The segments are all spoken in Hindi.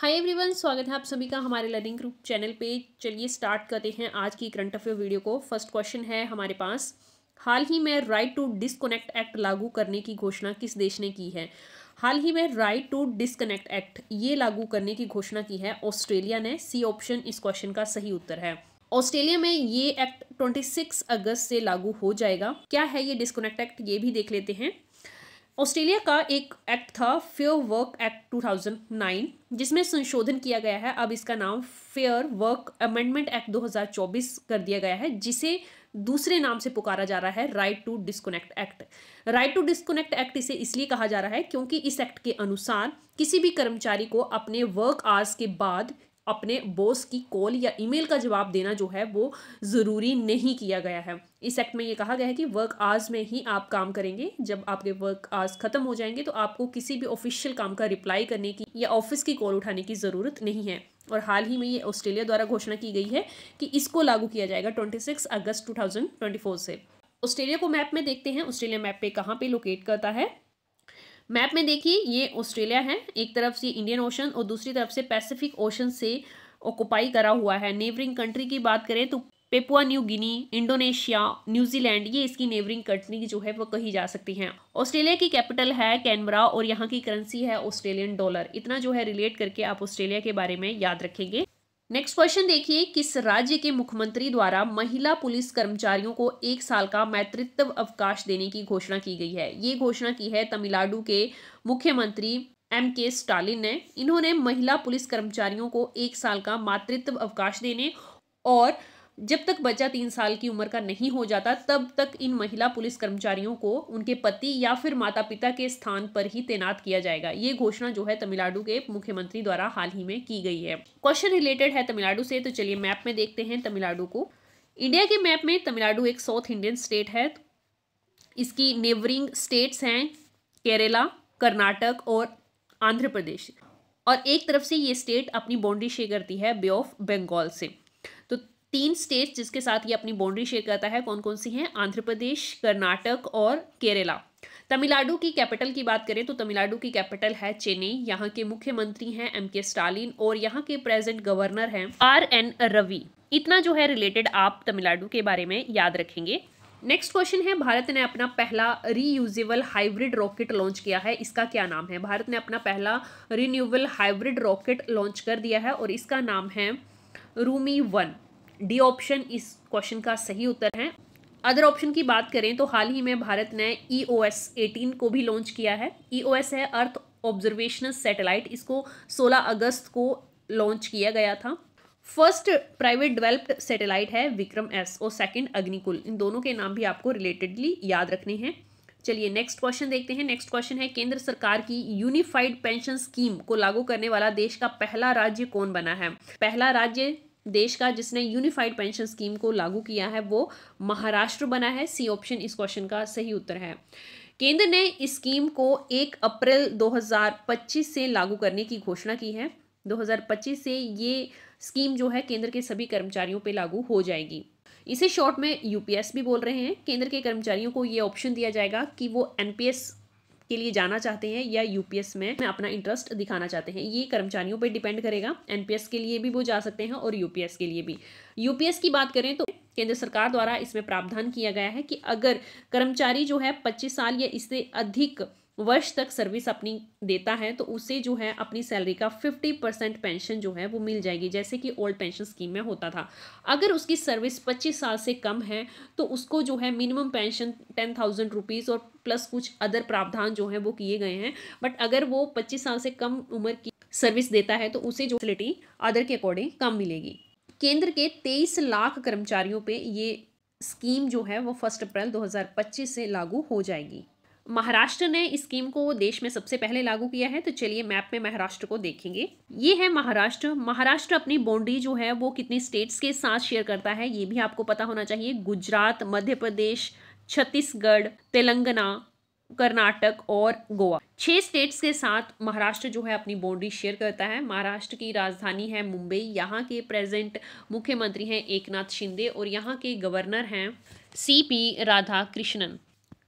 हाय एवरीवन स्वागत है आप सभी का हमारे लर्निंग ग्रुप चैनल पे चलिए स्टार्ट करते हैं आज की करंट अफेयर वीडियो को फर्स्ट क्वेश्चन है हमारे पास हाल ही में राइट टू डिसकनेक्ट एक्ट लागू करने की घोषणा किस देश ने की है हाल ही में राइट टू डिसकनेक्ट एक्ट ये लागू करने की घोषणा की है ऑस्ट्रेलिया ने सी ऑप्शन इस क्वेश्चन का सही उत्तर है ऑस्ट्रेलिया में ये एक्ट 26 अगस्त से लागू हो जाएगा क्या है ये डिस्कनेक्ट एक्ट ये भी देख लेते हैं ऑस्ट्रेलिया का एक एक्ट था फेयर वर्क एक्ट 2009 जिसमें संशोधन किया गया है अब इसका नाम फेयर वर्क अमेंडमेंट एक्ट 2024 कर दिया गया है जिसे दूसरे नाम से पुकारा जा रहा है right to disconnect act right to disconnect act इसे इसलिए कहा जा रहा है क्योंकि इस एक्ट के अनुसार किसी भी कर्मचारी को अपने वर्क आवर्स के बाद अपने बॉस की कॉल या ईमेल का जवाब देना जो है वो ज़रूरी नहीं किया गया है इस एक्ट में ये कहा गया है कि वर्क आवर्स में ही आप काम करेंगे जब आपके वर्क आवर्स ख़त्म हो जाएंगे तो आपको किसी भी ऑफिशियल काम का रिप्लाई करने की या ऑफिस की कॉल उठाने की ज़रूरत नहीं है और हाल ही में ये ऑस्ट्रेलिया द्वारा घोषणा की गई है कि इसको लागू किया जाएगा सिक्स अगस्त फोर से ऑस्ट्रेलिया को मैप में देखते हैं ऑस्ट्रेलिया मैप पे कहाँ पे लोकेट करता है मैप में देखिए ये ऑस्ट्रेलिया है एक तरफ से इंडियन ओशन और दूसरी तरफ से पैसिफिक ओशन से ऑक्यूपाई करा हुआ है नेबरिंग कंट्री की बात करें तो Papua New Guinea Indonesia New Zealand ये इसकी नेबरिंग कंट्री जो है वो कही जा सकती हैं ऑस्ट्रेलिया की कैपिटल है कैनबरा और यहाँ की करेंसी है ऑस्ट्रेलियन डॉलर इतना जो है रिलेट करके आप ऑस्ट्रेलिया के बारे में याद रखेंगे नेक्स्ट क्वेश्चन देखिए किस राज्य के मुख्यमंत्री द्वारा महिला पुलिस कर्मचारियों को एक साल का मैतृत्व अवकाश देने की घोषणा की गई है ये घोषणा की है तमिलनाडु के मुख्यमंत्री एम के स्टालिन ने इन्होंने महिला पुलिस कर्मचारियों को एक साल का मातृत्व अवकाश देने और जब तक बच्चा तीन साल की उम्र का नहीं हो जाता तब तक इन महिला पुलिस कर्मचारियों को उनके पति या फिर माता पिता के स्थान पर ही तैनात किया जाएगा ये घोषणा जो है तमिलनाडु के मुख्यमंत्री द्वारा हाल ही में की गई है क्वेश्चन रिलेटेड है तमिलनाडु से तो चलिए मैप में देखते हैं तमिलनाडु को इंडिया के मैप में तमिलनाडु एक साउथ इंडियन स्टेट है इसकी नेबरिंग स्टेट्स हैं केरला कर्नाटक और आंध्र प्रदेश और एक तरफ से ये स्टेट अपनी बाउंड्री शेयर करती है बे ऑफ बंगाल से तो तीन स्टेट्स जिसके साथ ये अपनी बाउंड्री शेयर करता है कौन कौन सी हैं आंध्र प्रदेश कर्नाटक और केरला तमिलनाडु की कैपिटल की बात करें तो तमिलनाडु की कैपिटल है चेन्नई यहाँ के मुख्यमंत्री हैं एम के स्टालिन और यहाँ के प्रेजेंट गवर्नर हैं आर एन रवि इतना जो है रिलेटेड आप तमिलनाडु के बारे में याद रखेंगे नेक्स्ट क्वेश्चन है भारत ने अपना पहला रीयूजेबल हाइब्रिड रॉकेट लॉन्च किया है इसका क्या नाम है भारत ने अपना पहला रिन्यूएबल हाइब्रिड रॉकेट लॉन्च कर दिया है और इसका नाम है रूमी वन डी ऑप्शन इस क्वेश्चन का सही उत्तर है अदर ऑप्शन की बात करें तो हाल ही में भारत ने ई ओ एस एटीन को भी लॉन्च किया है ई ओ एस है अर्थ ऑब्जर्वेशनल सैटेलाइट इसको 16 अगस्त को लॉन्च किया गया था फर्स्ट प्राइवेट डेवलप्ड सैटेलाइट है विक्रम एस और सेकंड अग्निकुल इन दोनों के नाम भी आपको रिलेटेडली याद रखने हैं चलिए नेक्स्ट क्वेश्चन देखते हैं नेक्स्ट क्वेश्चन है केंद्र सरकार की यूनिफाइड पेंशन स्कीम को लागू करने वाला देश का पहला राज्य कौन बना है पहला राज्य देश का जिसने यूनिफाइड पेंशन स्कीम को लागू किया है वो महाराष्ट्र बना है सी ऑप्शन इस क्वेश्चन का सही उत्तर है केंद्र ने इस स्कीम को 1 अप्रैल 2025 से लागू करने की घोषणा की है 2025 से ये स्कीम जो है केंद्र के सभी कर्मचारियों पे लागू हो जाएगी इसे शॉर्ट में यूपीएस भी बोल रहे हैं केंद्र के कर्मचारियों को ये ऑप्शन दिया जाएगा कि वो एनपीएस के लिए जाना चाहते हैं या यूपीएस में अपना इंटरेस्ट दिखाना चाहते हैं ये कर्मचारियों पर डिपेंड करेगा एनपीएस के लिए भी वो जा सकते हैं और यूपीएस के लिए भी यूपीएस की बात करें तो केंद्र सरकार द्वारा इसमें प्रावधान किया गया है कि अगर कर्मचारी जो है पच्चीस साल या इससे अधिक वर्ष तक सर्विस अपनी देता है तो उसे जो है अपनी सैलरी का फिफ्टी परसेंट पेंशन जो है वो मिल जाएगी जैसे कि ओल्ड पेंशन स्कीम में होता था अगर उसकी सर्विस पच्चीस साल से कम है तो उसको जो है minimum pension ten thousand rupees और प्लस कुछ अदर प्रावधान जो हैं वो किए गए हैं बट अगर वो पच्चीस साल से कम उम्र की सर्विस देता है तो उसे जो फैसिलिटी अदर के अकॉर्डिंग कम मिलेगी केंद्र के तेईस लाख कर्मचारियों पर ये स्कीम जो है वो फर्स्ट अप्रैल दो से लागू हो जाएगी महाराष्ट्र ने इस स्कीम को देश में सबसे पहले लागू किया है तो चलिए मैप में महाराष्ट्र को देखेंगे ये है महाराष्ट्र महाराष्ट्र अपनी बाउंड्री जो है वो कितनी स्टेट्स के साथ शेयर करता है ये भी आपको पता होना चाहिए गुजरात मध्य प्रदेश छत्तीसगढ़ तेलंगाना कर्नाटक और गोवा छह स्टेट्स के साथ महाराष्ट्र जो है अपनी बाउंड्री शेयर करता है महाराष्ट्र की राजधानी है मुंबई यहाँ के प्रेजेंट मुख्यमंत्री हैं एकनाथ शिंदे और यहाँ के गवर्नर हैं C P Radhakrishnan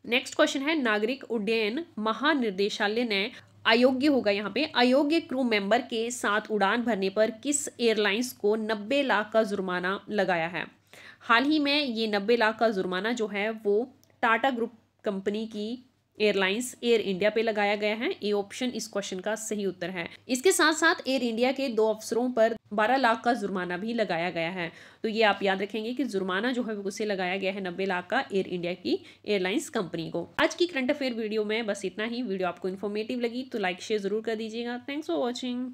next question है नागरिक उड्डयन महानिर्देशालय ने अयोग्य होगा यहाँ पे अयोग्य क्रू मेंबर के साथ उड़ान भरने पर किस एयरलाइंस को 90 लाख का जुर्माना लगाया है हाल ही में ये 90 लाख का जुर्माना जो है वो टाटा ग्रुप कंपनी की एयरलाइंस एयर इंडिया पे लगाया गया है ए ऑप्शन इस क्वेश्चन का सही उत्तर है इसके साथ साथ एयर इंडिया के दो अफसरों पर बारह लाख का जुर्माना भी लगाया गया है तो ये आप याद रखेंगे कि जुर्माना जो है उसे लगाया गया है नब्बे लाख का एयर इंडिया की एयरलाइंस कंपनी को आज की करंट अफेयर वीडियो में बस इतना ही वीडियो आपको इन्फॉर्मेटिव लगी तो लाइक शेयर जरूर कर दीजिएगा थैंक्स फॉर वॉचिंग